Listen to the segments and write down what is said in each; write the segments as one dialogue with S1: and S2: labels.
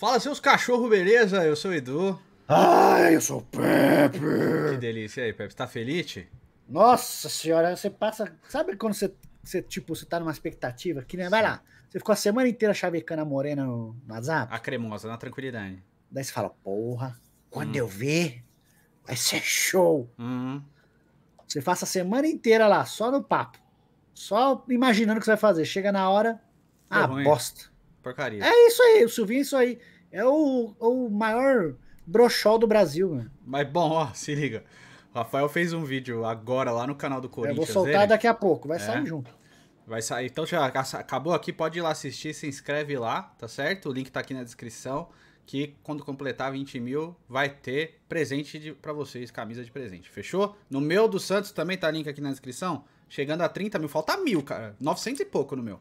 S1: Fala seus cachorro, beleza? Eu sou o Edu. Ai, eu sou o Pepe. Que delícia aí, Pepe. Tá feliz? Nossa senhora, você passa.
S2: Sabe quando você, você tipo, você tá numa expectativa que, né? Vai lá. Você ficou a semana inteira chavecando a morena no,
S1: WhatsApp? A cremosa, na tranquilidade. Daí você fala, porra, quando hum. eu ver,
S2: vai ser show. Hum. Você passa a semana inteira lá, só no papo. Só imaginando o que você vai fazer. Chega na hora, a ah, ruim. bosta.
S1: Porcaria. É
S2: isso aí, o Silvinho, é isso aí. É o, o maior brochol do Brasil, mano.
S1: Mas bom, ó, se liga. O Rafael fez um vídeo agora lá no canal do Corinthians. Eu vou soltar dele. daqui a pouco, vai é. sair junto. Vai sair. Então já acabou aqui, pode ir lá assistir, se inscreve lá, tá certo? O link tá aqui na descrição. Que quando completar 20 mil, vai ter presente para vocês, camisa de presente. Fechou? No meu do Santos também tá link aqui na descrição. Chegando a 30 mil, falta mil, cara. 900 e pouco no meu.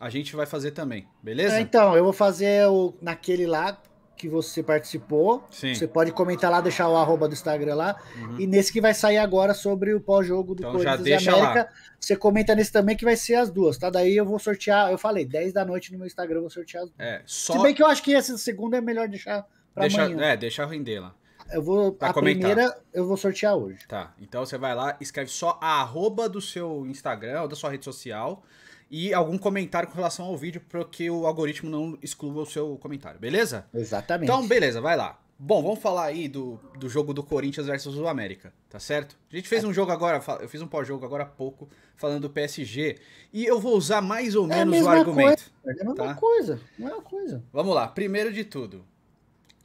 S1: A gente vai fazer também, beleza? É, então,
S2: eu vou fazer o, naquele lá que você participou. Sim. Você pode comentar lá, deixar o arroba do Instagram lá. Uhum. E nesse que vai sair agora sobre o pós-jogo do então, Corinthians já deixa e América. Lá. Você comenta nesse também que vai ser as duas, tá? Daí eu vou sortear, eu falei, 10 da noite no meu Instagram eu vou sortear as duas.
S1: É, só... Se bem que eu acho
S2: que essa segunda é melhor deixar pra deixa, amanhã.
S1: É, deixa render lá. Eu vou. Pra a comentar. primeira
S2: eu vou sortear hoje.
S1: Tá. Então você vai lá, escreve só a arroba do seu Instagram ou da sua rede social e algum comentário com relação ao vídeo, para que o algoritmo não exclua o seu comentário, beleza? Exatamente. Então, beleza, vai lá. Bom, vamos falar aí do, do jogo do Corinthians versus o América, tá certo? A gente fez é. um jogo agora, eu fiz um pós-jogo agora há pouco, falando do PSG, e eu vou usar mais ou é menos é o argumento. Coisa, é a mesma tá? coisa, não é coisa. Vamos lá, primeiro de tudo,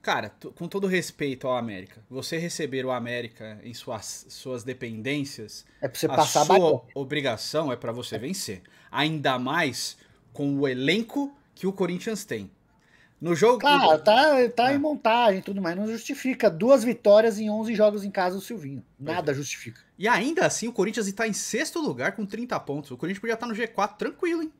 S1: Cara, com todo respeito ao América, você receber o América em suas, suas dependências, é pra você a passar sua a obrigação é para você vencer. Ainda mais com o elenco que o Corinthians tem. No jogo. Claro,
S2: tá, tá é. em montagem tudo mais. Não justifica. Duas vitórias em 11 jogos
S1: em casa do Silvinho. Nada é. justifica. E ainda assim, o Corinthians está em sexto lugar com 30 pontos. O Corinthians podia estar tá no G4 tranquilo, hein?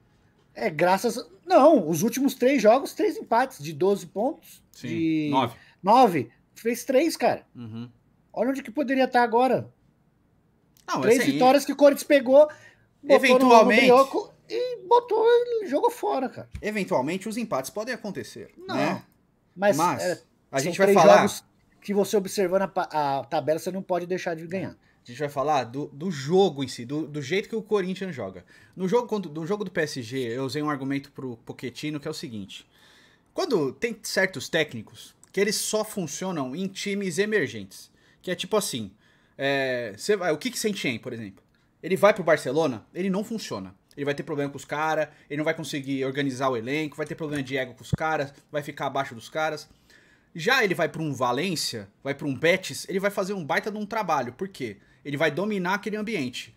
S1: É, graças. Não, os últimos três
S2: jogos, três empates de 12 pontos. Sim, de... nove. Nove. Fez três, cara. Uhum. Olha onde que poderia estar tá agora.
S1: Não, três vitórias que
S2: o Corinthians pegou. Eventualmente. e botou e jogou fora, cara. Eventualmente os empates
S1: podem acontecer. Não. Né?
S2: Mas, mas é, a gente vai falar. que você observando a, a tabela, você não pode deixar de ganhar. É.
S1: A gente vai falar do, do jogo em si, do, do jeito que o Corinthians joga. No jogo, no jogo do PSG, eu usei um argumento pro Poquetino que é o seguinte. Quando tem certos técnicos que eles só funcionam em times emergentes. Que é tipo assim, é, você vai, o Kik Sentien, por exemplo. Ele vai pro Barcelona, ele não funciona. Ele vai ter problema com os caras, ele não vai conseguir organizar o elenco, vai ter problema de ego com os caras, vai ficar abaixo dos caras. Já ele vai para um Valência, vai para um Betis, ele vai fazer um baita de um trabalho. Por quê? ele vai dominar aquele ambiente,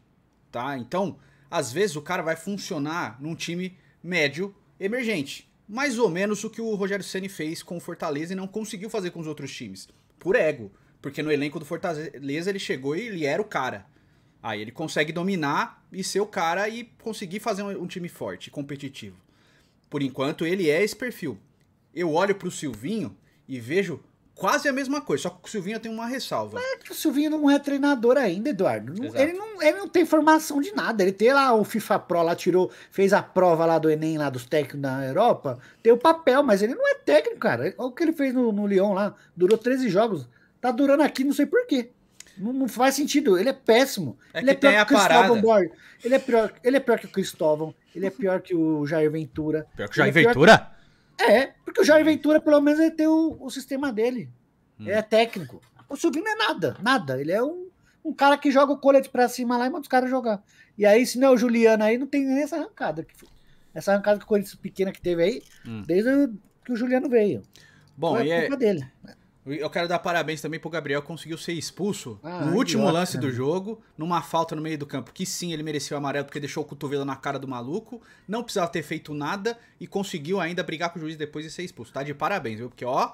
S1: tá? Então, às vezes o cara vai funcionar num time médio emergente, mais ou menos o que o Rogério Ceni fez com o Fortaleza e não conseguiu fazer com os outros times, por ego, porque no elenco do Fortaleza ele chegou e ele era o cara. Aí ele consegue dominar e ser o cara e conseguir fazer um, um time forte, competitivo. Por enquanto ele é esse perfil. Eu olho para o Silvinho e vejo quase a mesma coisa, só que o Silvinho tem uma ressalva. Mas é que o Silvinho não é treinador ainda, Eduardo. Ele
S2: não, ele não tem formação de nada. Ele tem lá o FIFA Pro, lá tirou, fez a prova lá do Enem, lá dos técnicos da Europa. Tem o papel, mas ele não é técnico, cara. Olha é o que ele fez no, no Lyon lá, durou 13 jogos. Tá durando aqui, não sei porquê. Não, não faz sentido, ele é péssimo. É ele, é pior que o Cristóvão Borges. ele é pior Ele é pior que o Cristóvão, ele é pior que o Jair Ventura. Pior que o é Jair é Ventura? É, porque o Jair Ventura, pelo menos, ele tem o, o sistema dele. Hum. Ele é técnico. O Silvinho é nada, nada. Ele é um, um cara que joga o colete pra cima lá e manda os caras jogar. E aí, se não é o Juliano aí, não tem nem essa arrancada. Que, essa arrancada que o Corinthians pequena que teve aí, hum. desde que o Juliano veio.
S1: Bom, Foi e é... dele. Eu quero dar parabéns também pro Gabriel, que conseguiu ser expulso ah, no último ótimo. lance do jogo, numa falta no meio do campo, que sim, ele mereceu amarelo porque deixou o cotovelo na cara do maluco, não precisava ter feito nada e conseguiu ainda brigar com o juiz depois e ser expulso. Tá de parabéns, viu? Porque, ó,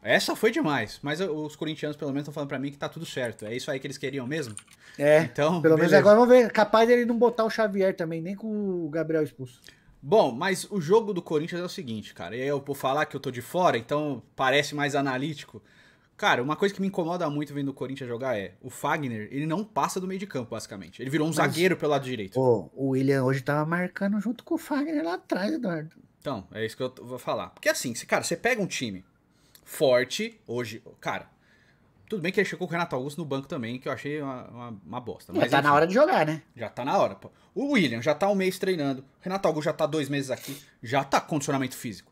S1: essa foi demais, mas os corintianos pelo menos estão falando para mim que tá tudo certo. É isso aí que eles queriam mesmo?
S2: É. Então, pelo beleza. menos agora vamos ver, capaz dele não
S1: botar o Xavier também, nem com o Gabriel expulso. Bom, mas o jogo do Corinthians é o seguinte, cara. E aí eu vou falar que eu tô de fora, então parece mais analítico. Cara, uma coisa que me incomoda muito vendo o Corinthians jogar é o Fagner, ele não passa do meio de campo, basicamente. Ele virou um mas, zagueiro pelo lado direito.
S2: Pô, o William hoje tava marcando junto com o Fagner lá atrás, Eduardo.
S1: Então, é isso que eu vou falar. Porque assim, cara, você pega um time forte, hoje, cara, tudo bem que ele chegou com o Renato Augusto no banco também, que eu achei uma, uma, uma bosta. Mas, já tá enfim, na hora de jogar, né? Já tá na hora, pô. O William já tá um mês treinando, o Renato Augusto já tá dois meses aqui, já tá com condicionamento físico.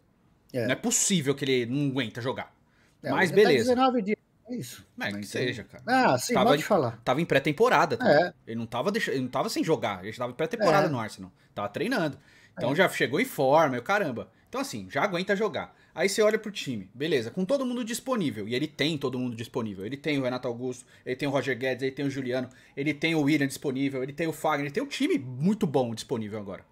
S1: É. Não é possível que ele não aguenta jogar. É, mas tá beleza. Tá
S2: 19 dias. É isso.
S1: É, que seja, cara. Ah, sim, tava, pode falar. Tava em pré-temporada. Tá? É. Ele, não tava ele não tava sem jogar. Ele tava em pré-temporada é. no Arsenal. Tava treinando. Então é. já chegou em forma, eu caramba. Então assim, já aguenta jogar. Aí você olha pro time, beleza, com todo mundo disponível, e ele tem todo mundo disponível. Ele tem o Renato Augusto, ele tem o Roger Guedes, ele tem o Juliano, ele tem o William disponível, ele tem o Fagner, ele tem um time muito bom disponível agora.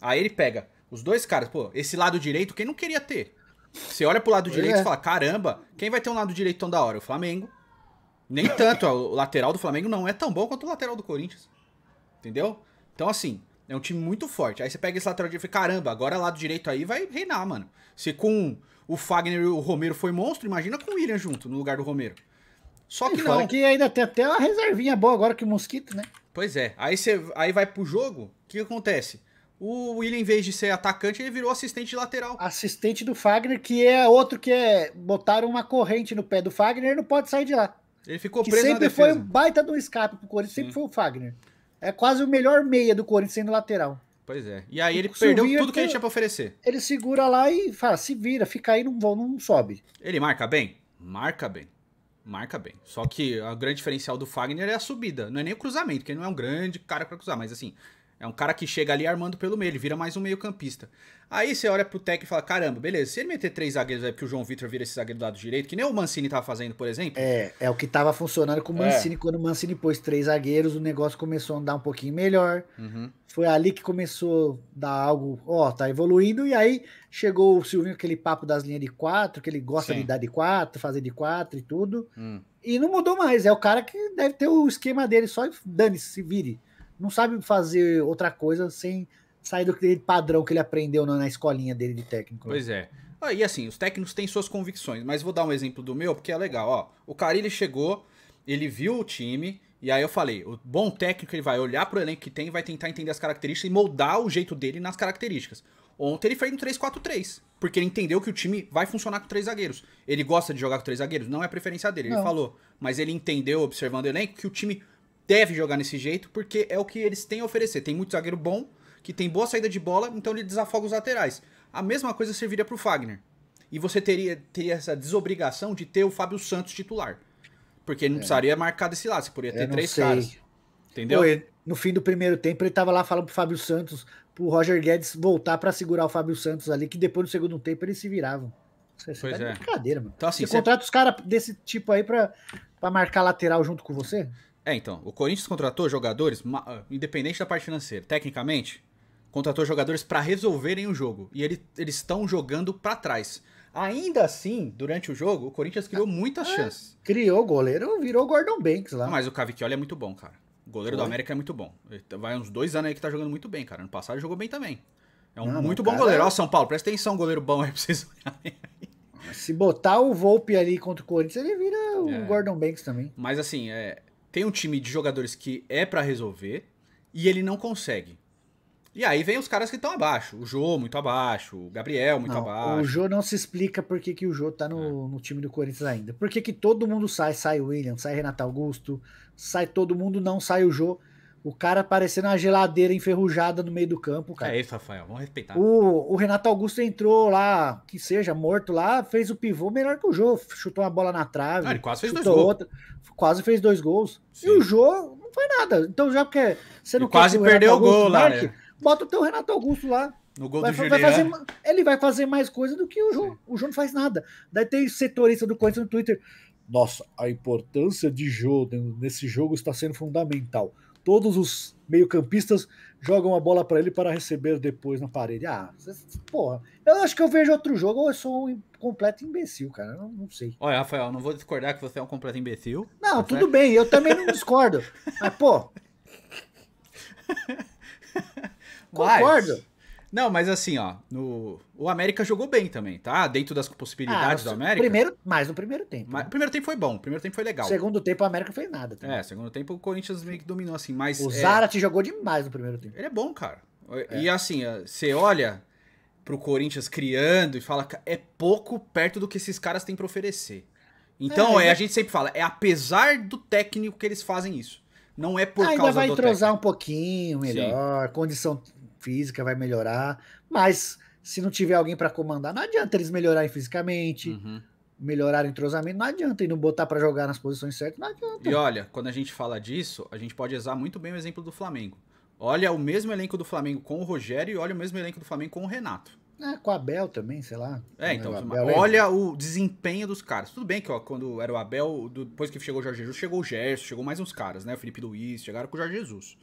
S1: Aí ele pega os dois caras, pô, esse lado direito, quem não queria ter? Você olha pro lado é. direito e é. fala, caramba, quem vai ter um lado direito tão da hora? O Flamengo. Nem tanto, o lateral do Flamengo não é tão bom quanto o lateral do Corinthians. Entendeu? Então, assim, é um time muito forte. Aí você pega esse lateral direito e fala, caramba, agora lado direito aí vai reinar, mano. Se com o Fagner e o Romero foi monstro, imagina com o William junto, no lugar do Romero. Só é, que e não.
S2: que ainda tem até uma reservinha boa agora que o Mosquito, né?
S1: Pois é. Aí você aí vai pro jogo, o que acontece? O William, em vez de ser atacante, ele virou assistente lateral. Assistente
S2: do Fagner, que é outro que é. Botaram uma corrente no pé do Fagner ele não pode sair de lá.
S1: Ele ficou preso que preso sempre foi um
S2: baita do escape pro Corinthians, Sim. sempre foi o Fagner. É quase o melhor meia do Corinthians sendo lateral.
S1: Pois é. E aí ele perdeu é tudo que ele tinha pra oferecer.
S2: Ele segura lá e fala, se vira, fica aí, não, vão, não sobe.
S1: Ele marca bem? Marca bem. Marca bem. Só que o grande diferencial do Fagner é a subida. Não é nem o cruzamento, porque ele não é um grande cara para cruzar, mas assim, é um cara que chega ali armando pelo meio, ele vira mais um meio-campista. Aí você olha pro técnico e fala: caramba, beleza, se ele meter três zagueiros aí, porque o João Vitor vira esse zagueiro do lado direito, que nem o Mancini tava fazendo, por exemplo. É,
S2: é o que tava funcionando com o é. Mancini. É. Quando o Mancini pôs três zagueiros, o negócio começou a andar um pouquinho melhor. Uhum. Foi ali que começou a dar algo, ó, tá evoluindo. E aí chegou o Silvinho, aquele papo das linhas de quatro, que ele gosta Sim. de dar de quatro, fazer de quatro e tudo. Hum. E não mudou mais. É o cara que deve ter o esquema dele, só dane-se, vire não sabe fazer outra coisa sem sair do padrão que ele aprendeu na, escolinha dele de técnico.
S1: Né? Pois é. Ah, e assim, os técnicos têm suas convicções, mas vou dar um exemplo do meu, porque é legal. Ó, o Carilli chegou, ele viu o time, e aí eu falei, o bom técnico ele vai olhar pro elenco que tem, vai tentar entender as características e moldar o jeito dele nas características. Ontem ele fez um 3-4-3, porque ele entendeu que o time vai funcionar com três zagueiros. Ele gosta de jogar com três zagueiros, não é preferência dele, não. ele falou. Mas ele entendeu, observando o elenco, que o time deve jogar nesse jeito, porque é o que eles têm a oferecer. Tem muito zagueiro bom, que tem boa saída de bola, então ele desafoga os laterais. A mesma coisa serviria para o Fagner. E você teria, teria essa desobrigação de ter o Fábio Santos titular. Porque ele não é. precisaria marcar desse lado, você poderia ter três sei. caras. Entendeu? Pô, ele,
S2: no fim do primeiro tempo, ele estava lá falando o Fábio Santos, o Roger Guedes voltar para segurar o Fábio Santos ali, que depois do segundo tempo eles se viravam. Você, é pois tá é. brincadeira, mano. Então, assim, você, você... contrata os caras desse tipo aí para marcar lateral junto com você?
S1: É, então, o Corinthians contratou jogadores, ah, independente da parte financeira, tecnicamente, contratou jogadores para resolverem o jogo. E ele, eles estão jogando para trás. Ainda assim, durante o jogo, o Corinthians criou ah, muitas ah, chances. Criou o goleiro, virou Gordon Banks lá. mas o Cavicchioli é muito bom, cara. O goleiro Foi. do América é muito bom. Ele vai uns dois anos aí que tá jogando muito bem, cara. Ano passado jogou bem também. É um não, muito bom cara... goleiro. É Ó, São Paulo, presta atenção, goleiro bom aí pra vocês olharem.
S2: Se botar o Volpe ali contra o Corinthians, ele vira o é. Gordon Banks também.
S1: Mas assim, é, tem um time de jogadores que é para resolver e ele não consegue. E aí vem os caras que estão abaixo. O Jô muito abaixo, o Gabriel muito não, abaixo. O Jô
S2: não se explica por que, que o Jô tá no, é. no time do Corinthians ainda. Por que, que todo mundo sai? Sai o William, sai Renato Augusto, sai todo mundo, não sai o Jô. O cara parecendo uma geladeira enferrujada no meio do campo, cara.
S1: É isso, Rafael, vamos respeitar.
S2: O, o, Renato Augusto entrou lá, que seja, morto lá, fez o pivô melhor que o Jô, chutou uma bola na trave. Ah, ele quase fez dois gols. quase fez dois gols. Sim. E o Jô não foi nada. Então, já porque você não e quer quase que o perdeu Augusto o gol marque, lá, né? Bota o teu Renato Augusto lá.
S1: No gol vai, do vai fazer,
S2: Ele vai fazer mais coisa do que o João. Sim. O João não faz nada. Daí tem setorista do Corinthians no Twitter. Nossa, a importância de Jô nesse jogo está sendo fundamental. Todos os meio-campistas jogam a bola para ele para receber depois na parede. Ah, porra. Eu acho que eu vejo outro jogo ou eu sou um completo imbecil, cara. Não, não, sei.
S1: Olha, Rafael, não vou discordar que você é um completo imbecil. Não, tá tudo certo?
S2: bem. Eu também não
S1: discordo. mas, pô. Mas... Concordo. Não, mas assim, ó, no... o América jogou bem também, tá? Dentro das possibilidades ah, do América. Primeiro, mais no primeiro tempo. Mas, né? O primeiro tempo foi bom, o primeiro tempo foi legal. Segundo
S2: tempo, o América fez nada. Também. É,
S1: segundo tempo o Corinthians meio que dominou, assim, mas. O é...
S2: te jogou demais no primeiro tempo. Ele
S1: é bom, cara. É. E assim, você olha pro Corinthians criando e fala, é pouco perto do que esses caras têm pra oferecer. Então, é, é, a gente sempre fala, é apesar do técnico que eles fazem isso. Não é por ah, causa do Ainda vai entrosar
S2: um pouquinho melhor, Sim. condição física vai melhorar, mas se não tiver alguém para comandar, não adianta eles melhorarem fisicamente, uhum. melhorar o entrosamento, não adianta e não botar para jogar nas posições certas, não
S1: adianta. E olha, quando a gente fala disso, a gente pode usar muito bem o exemplo do Flamengo. Olha o mesmo elenco do Flamengo com o Rogério e olha o mesmo elenco do Flamengo com o Renato. É, com o Abel também, sei lá. É, né, então, o Abel, é olha o desempenho dos caras. Tudo bem que ó, quando era o Abel, depois que chegou o Jorge Jesus, chegou o Gerson, chegou mais uns caras, né? O Felipe Luiz, chegaram com o Jorge Jesus.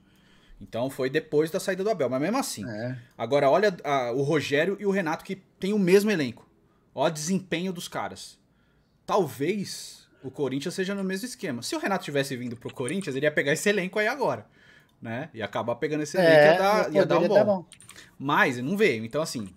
S1: Então foi depois da saída do Abel, mas mesmo assim. É. Agora olha a, o Rogério e o Renato que tem o mesmo elenco. Olha o desempenho dos caras. Talvez o Corinthians seja no mesmo esquema. Se o Renato tivesse vindo pro Corinthians, ele ia pegar esse elenco aí agora, né? E acabar pegando esse elenco é, ia dar, ia dar um bom. Tá bom. Mas não veio. Então assim,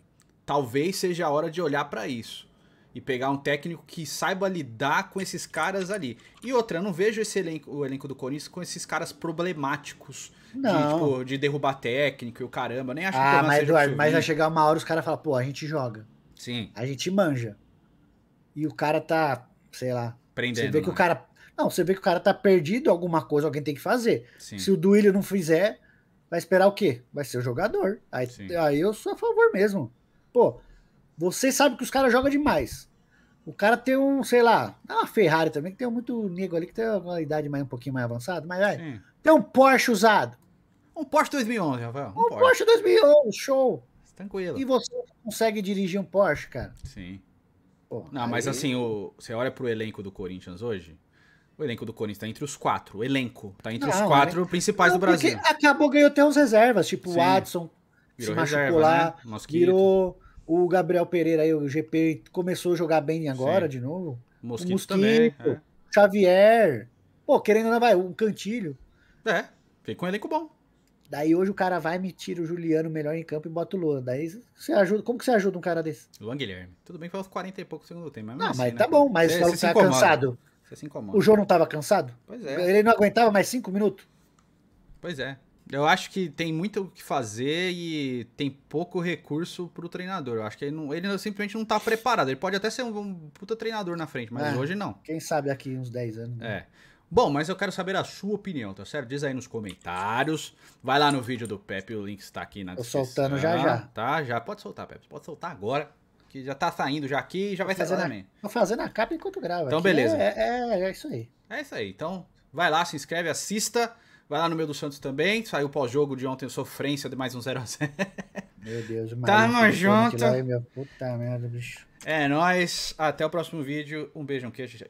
S1: talvez seja a hora de olhar para isso e pegar um técnico que saiba lidar com esses caras ali. E outra, eu não vejo esse elenco, o elenco do Corinthians com esses caras problemáticos não. De, tipo, de derrubar técnico e o caramba. Nem acho ah, que mas, Eduardo, mas vai chegar
S2: uma hora os caras falam, pô, a gente joga.
S1: Sim. A gente manja.
S2: E o cara tá, sei lá.
S1: Prendendo. Você vê que o né? cara.
S2: Não, você vê que o cara tá perdido alguma coisa, alguém tem que fazer. Sim. Se o Duílio não fizer, vai esperar o quê? Vai ser o jogador. Aí, aí eu sou a favor mesmo. Pô, você sabe que os caras jogam demais. O cara tem um, sei lá, é uma Ferrari também, que tem muito negro ali que tem uma idade mais, um pouquinho mais avançada, mas é, tem um Porsche usado. Um Porsche 2011, Rafael. Um, um Porsche. Porsche 2011, show. Tranquilo. E você consegue dirigir um Porsche, cara.
S1: Sim. Pô, não, aí... mas assim, o, você olha pro elenco do Corinthians hoje, o elenco do Corinthians tá entre os quatro. O elenco tá entre não, os quatro é- principais não, do Brasil. Porque
S2: acabou ganhou até uns reservas, tipo o Watson,
S1: virou se machucou reserva, lá, né?
S2: virou... O Gabriel Pereira aí, o GP, começou a jogar bem agora Sim. de novo. Mosquito, o Mosquito também. É. Né? Xavier. Pô, querendo não vai, o cantilho.
S1: É, fica com um elenco bom.
S2: Daí hoje o cara vai me tira o Juliano melhor em campo e bota o Luan. Daí você ajuda. Como que você ajuda um cara desse?
S1: Luan Guilherme. Tudo bem que foi aos 40 e pouco segundo tempo. Mas não, ah, assim, mas né? tá bom, mas você, você tá cansado. Você se incomoda. O João não
S2: tava cansado? Pois é. Ele não aguentava mais 5 minutos?
S1: Pois é. Eu acho que tem muito o que fazer e tem pouco recurso pro treinador. Eu acho que ele, não, ele simplesmente não tá preparado. Ele pode até ser um, um puta treinador na frente, mas é, hoje
S2: não. Quem sabe aqui uns 10 anos.
S1: Né? É. Bom, mas eu quero saber a sua opinião, tá certo? Diz aí nos comentários. Vai lá no vídeo do Pepe, o link está aqui na descrição. descrição. soltando já já. Tá, já. Pode soltar, Pepe. Pode soltar agora. Que já tá saindo já aqui e já vai sair também.
S2: Tô fazendo a capa enquanto grava. Então, aqui beleza. É, é, é isso aí.
S1: É isso aí. Então, vai lá, se inscreve, assista. Vai lá no meu do Santos também. Saiu pós-jogo de ontem, sofrência de mais um 0x0. Meu Deus, mano. Tamo junto.
S2: Lá, puta merda, bicho.
S1: É nóis. Até o próximo vídeo. Um beijo, um queijo.